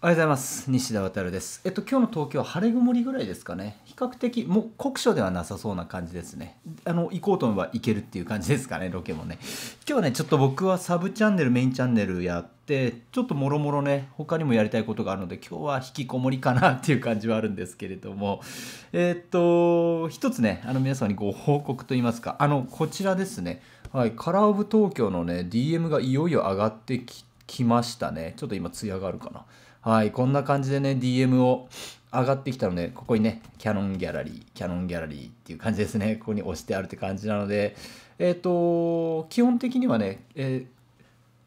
おはようございます西田渉です、えっと、今日の東京は晴れ曇りぐらいですかね、比較的、もう酷暑ではなさそうな感じですね、あの行こうと思えば行けるっていう感じですかね、ロケもね。今日はね、ちょっと僕はサブチャンネル、メインチャンネルやって、ちょっともろもろね、他にもやりたいことがあるので、今日は引きこもりかなっていう感じはあるんですけれども、えっと、一つね、あの皆さんにご報告といいますか、あのこちらですね、はい、カラーオブ東京のね、DM がいよいよ上がってきましたね、ちょっと今、艶があるかな。はい、こんな感じでね、DM を上がってきたので、ここにね、キャノンギャラリー、キャノンギャラリーっていう感じですね。ここに押してあるって感じなので、えっ、ー、と、基本的にはね、えー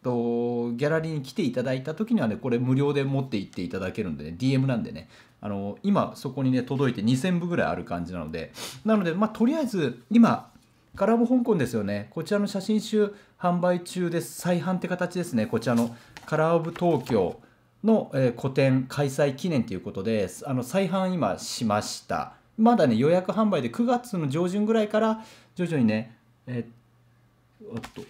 とギャラリーに来ていただいた時にはねこれ無料で持って行っていただけるんでね DM なんでねあの今そこにね届いて2000部ぐらいある感じなのでなのでまあとりあえず今カラボ香港ですよねこちらの写真集販売中です再販って形ですねこちらのカラーオブ東京の、え個展開催記念ということであの再販今しましたまだね予約販売で9月の上旬ぐらいから徐々にねえっ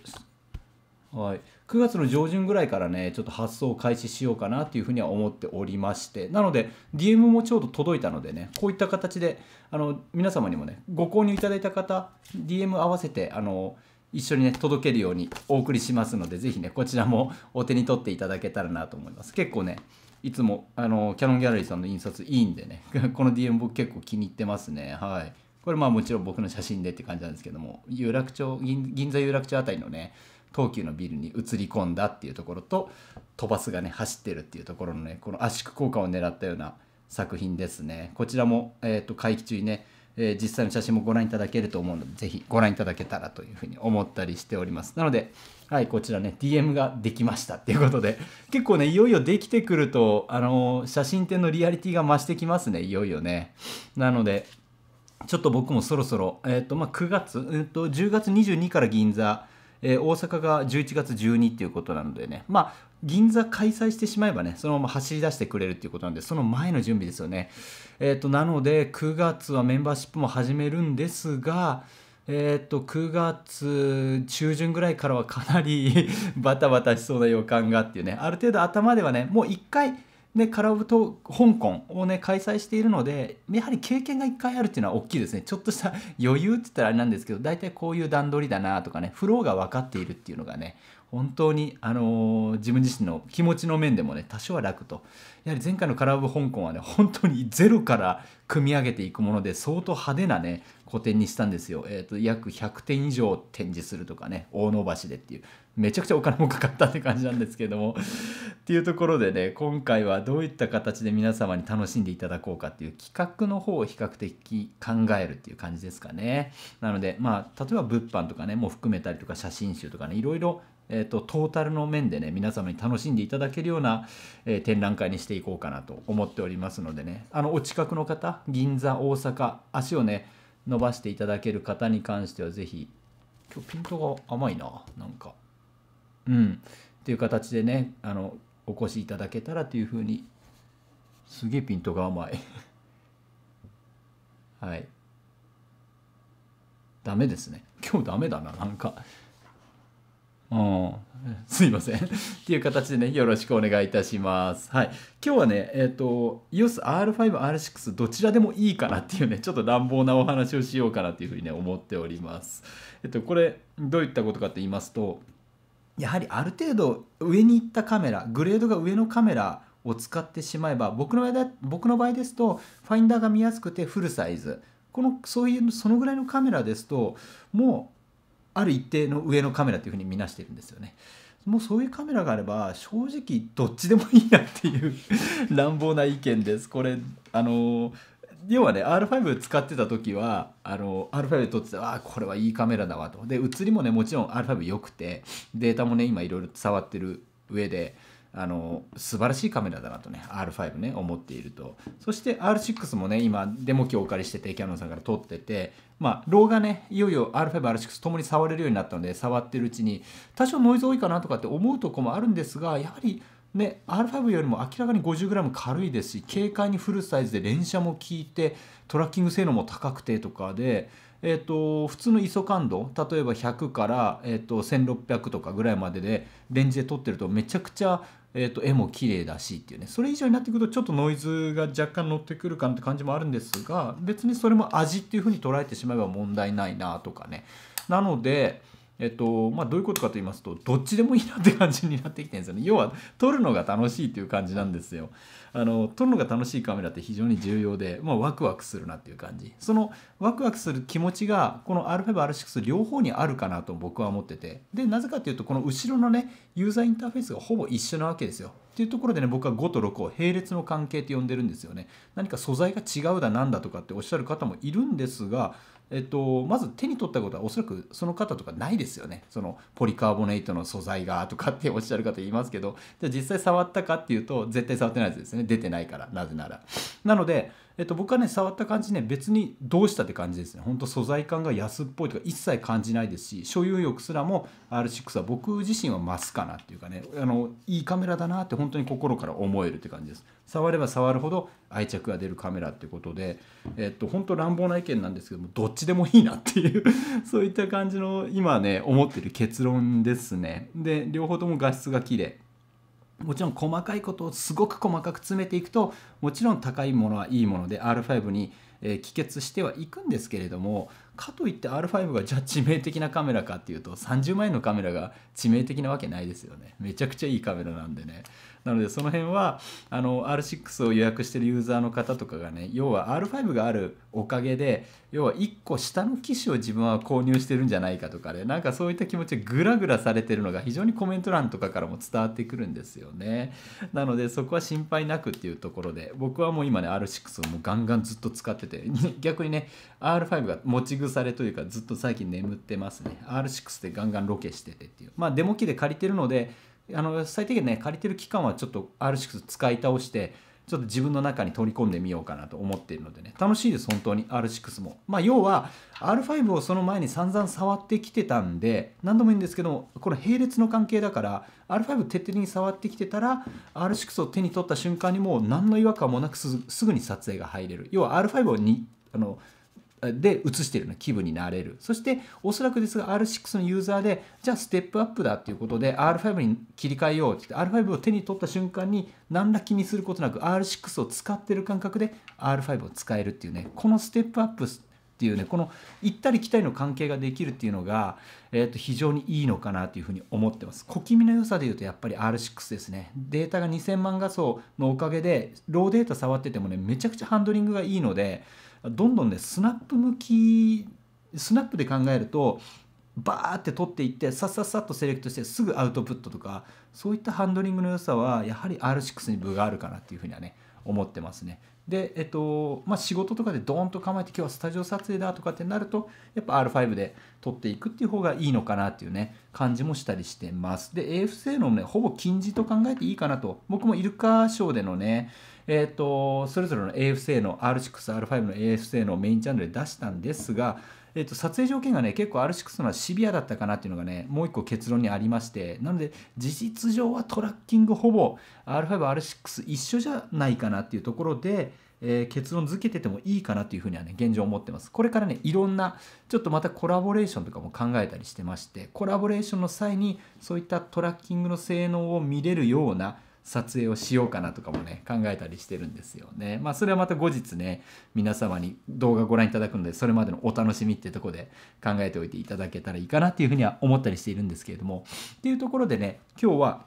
とはい9月の上旬ぐらいからねちょっと発送を開始しようかなというふうには思っておりましてなので DM もちょうど届いたのでねこういった形であの皆様にもねご購入いただいた方 DM 合わせてあの一緒にね、届けるようにお送りしますので、ぜひね、こちらもお手に取っていただけたらなと思います。結構ね、いつも、あの、キャノンギャラリーさんの印刷いいんでね、この DM 僕結構気に入ってますね。はい。これまあもちろん僕の写真でって感じなんですけども、有楽町、銀座有楽町あたりのね、東急のビルに移り込んだっていうところと、飛ばすがね、走ってるっていうところのね、この圧縮効果を狙ったような作品ですね。こちらも、えっ、ー、と、会期中にね、えー、実際の写真もご覧いただけると思うので、ぜひご覧いただけたらというふうに思ったりしております。なので、はい、こちらね、DM ができましたっていうことで、結構ね、いよいよできてくると、あのー、写真展のリアリティが増してきますね、いよいよね。なので、ちょっと僕もそろそろ、えっ、ー、と、まあ、9月、えっ、と、10月22から銀座、えー、大阪が11月12っていうことなのでね、まあ、銀座開催してしまえばね、そのまま走り出してくれるっていうことなんで、その前の準備ですよね。えっ、ー、と、なので、9月はメンバーシップも始めるんですが、えー、と9月中旬ぐらいからはかなり バタバタしそうな予感がっていうねある程度頭ではねもう1回でカラオケと香港をね開催しているのでやはり経験が1回あるっていうのは大きいですねちょっとした 余裕って言ったらあれなんですけど大体こういう段取りだなとかねフローが分かっているっていうのがね本当に、あのー、自分自身の気持ちの面でもね多少は楽とやはり前回のカラオケ香港はね本当にゼロから組み上げていくもので相当派手なね個展にしたんですよ、えーと、約100点以上展示するとかね大野橋でっていうめちゃくちゃお金もかかったって感じなんですけどもっていうところでね今回はどういった形で皆様に楽しんでいただこうかっていう企画の方を比較的考えるっていう感じですかねなのでまあ例えば物販とかねも含めたりとか写真集とかねいろいろえーと、とトータルの面でね皆様に楽しんでいただけるような、えー、展覧会にしていこうかなと思っておりますのでねあのお近くの方銀座大阪足をね伸ばしていただける方に関してはぜひ今日ピントが甘いななんかうんっていう形でねあのお越しいただけたらというふうにすげえピントが甘い はいダメですね今日ダメだななんかうんすいませんっていう形でね、よろしくお願いいたします。はい。今日はね、えっ、ー、と、EOS R5、R6 どちらでもいいかなっていうね、ちょっと乱暴なお話をしようかなっていうふうにね、思っております。えっと、これ、どういったことかと言いますと、やはりある程度上に行ったカメラ、グレードが上のカメラを使ってしまえば、僕の場合僕の場合ですと、ファインダーが見やすくてフルサイズ。この、そういう、そのぐらいのカメラですと、もう、ある一定の上のカメラというふうに見なしてるんですよね。もうそういうカメラがあれば正直どっちでもいいなっていう 乱暴な意見です。これあの要はね R5 使ってた時はあの R5 で撮ってたあこれはいいカメラだわとで写りもねもちろん R5 良くてデータもね今いろいろ触ってる上であの素晴らしいカメラだなとね R5 ね思っているとそして R6 もね今デモ機をお借りしててキャノンさんから撮っててまあローがねいよいよ R5R6 ともに触れるようになったので触ってるうちに多少ノイズ多いかなとかって思うとこもあるんですがやはりね R5 よりも明らかに 50g 軽いですし軽快にフルサイズで連射も効いてトラッキング性能も高くてとかでえーと、普通の ISO 感度例えば100から、えーと、1600とかぐらいまででレンジで撮ってるとめちゃくちゃ、えーと、と絵も綺麗だしっていうねそれ以上になってくるとちょっとノイズが若干乗ってくるかなって感じもあるんですが別にそれも味っていうふうに捉えてしまえば問題ないなとかねなのでえっとまあ、どういうことかと言いますとどっちでもいいなって感じになってきてるんですよね 要は撮るのが楽しいっていう感じなんですよあの撮るのが楽しいカメラって非常に重要で、まあ、ワクワクするなっていう感じそのワクワクする気持ちがこの α5R6 両方にあるかなと僕は思っててでなぜかっていうとこの後ろのねユーザーインターフェースがほぼ一緒なわけですよっていうところでね僕は5と6を並列の関係って呼んでるんですよね何か素材が違うだなんだとかっておっしゃる方もいるんですがえっと、まず手に取ったことはおそらくその方とかないですよねそのポリカーボネイトの素材がとかっておっしゃる方いますけどじゃあ実際触ったかっていうと絶対触ってないですね出てないからなぜなら。なのでえっと、僕はね触った感じね別にどうしたって感じですねほんと素材感が安っぽいとか一切感じないですし所有欲すらも R6 は僕自身は増すかなっていうかねあのいいカメラだなって本当に心から思えるって感じです触れば触るほど愛着が出るカメラってことで、えっと、本当乱暴な意見なんですけどもどっちでもいいなっていう そういった感じの今ね思ってる結論ですねで両方とも画質が綺麗もちろん細かいことをすごく細かく詰めていくともちろん高いものはいいもので R5 にえ帰結してはいくんですけれどもかといって R5 がじゃあ致命的なカメラかっていうと30万円のカメラが致命的なわけないですよねめちゃくちゃいいカメラなんでねなのでその辺はあの R6 を予約してるユーザーの方とかがね要は R5 があるおかげで要は1個下の機種を自分は購入してるんじゃないかとかねなんかそういった気持ちグラグラされてるのが非常にコメント欄とかからも伝わってくるんですよねなのでそこは心配なくっていうところで僕はもう今ね R6 をもうガンガンずっと使ってて 逆にね R5 が持ち腐れというかずっと最近眠ってますね R6 でガンガンロケしててっていうまあデモ機で借りてるのであの最低限ね借りてる期間はちょっと R6 使い倒してちょっと自分の中に取り込んでみようかなと思っているのでね、楽しいです、本当に R6 も。まあ、要は R5 をその前に散々触ってきてたんで、何度も言うんですけどこの並列の関係だから、R5 徹底的に触ってきてたら、R6 を手に取った瞬間にもう何の違和感もなくすぐに撮影が入れる。要は R5 にあので映してるの気分になれるそしておそらくですが R6 のユーザーでじゃあステップアップだっていうことで R5 に切り替えようってって R5 を手に取った瞬間に何ら気にすることなく R6 を使ってる感覚で R5 を使えるっていうねこのステップアップっていうねこの行ったり来たりの関係ができるっていうのが、えー、と非常にいいのかなというふうに思ってます小気味の良さでいうとやっぱり R6 ですねデータが2000万画素のおかげでローデータ触っててもねめちゃくちゃハンドリングがいいのでどんどんねスナップ向きスナップで考えるとバーって取っていってさっさっさっとセレクトしてすぐアウトプットとかそういったハンドリングの良さはやはり R6 に分があるかなっていうふうにはね思ってますね。で、えっとまあ、仕事とかでドーンと構えて今日はスタジオ撮影だとかってなるとやっぱ R5 で撮っていくっていう方がいいのかなっていうね感じもしたりしてます。で、AFC のね、ほぼ近似と考えていいかなと。僕もイルカショーでのね、えっ、ー、と、それぞれの AFC の R6、R5 の AFC のメインチャンネルで出したんですが、えー、と撮影条件がね結構 R6 のはシビアだったかなっていうのがねもう一個結論にありましてなので事実上はトラッキングほぼ R5R6 一緒じゃないかなっていうところでえー、結論付けててもいいかなというふうにはね、現状思ってます。これからね、いろんな、ちょっとまたコラボレーションとかも考えたりしてまして、コラボレーションの際に、そういったトラッキングの性能を見れるような、撮影をしようかなとかもね考えたりしてるんですよね。まあそれはまた後日ね皆様に動画ご覧いただくのでそれまでのお楽しみってとこで考えておいていただけたらいいかなっていうふうには思ったりしているんですけれどもっていうところでね今日は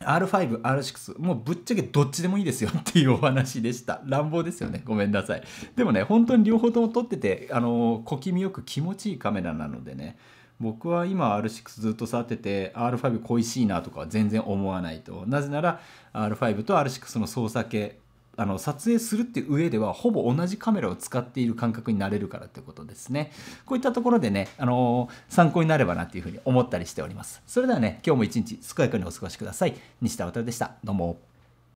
R5、R6、もうぶっちゃけどっちでもいいですよっていうお話でした。乱暴ですよね。ごめんなさい。でもね、本当に両方とも撮ってて、あの、小気味よく気持ちいいカメラなのでね、僕は今 R6 ずっと触ってて、R5 恋しいなとかは全然思わないと。なぜなら R5 と R6 の操作系、あの撮影するっていう上ではほぼ同じカメラを使っている感覚になれるからってことですねこういったところでね、あのー、参考になればなっていうふうに思ったりしておりますそれではね今日も一日健やかにお過ごしください西田渡でしたどうも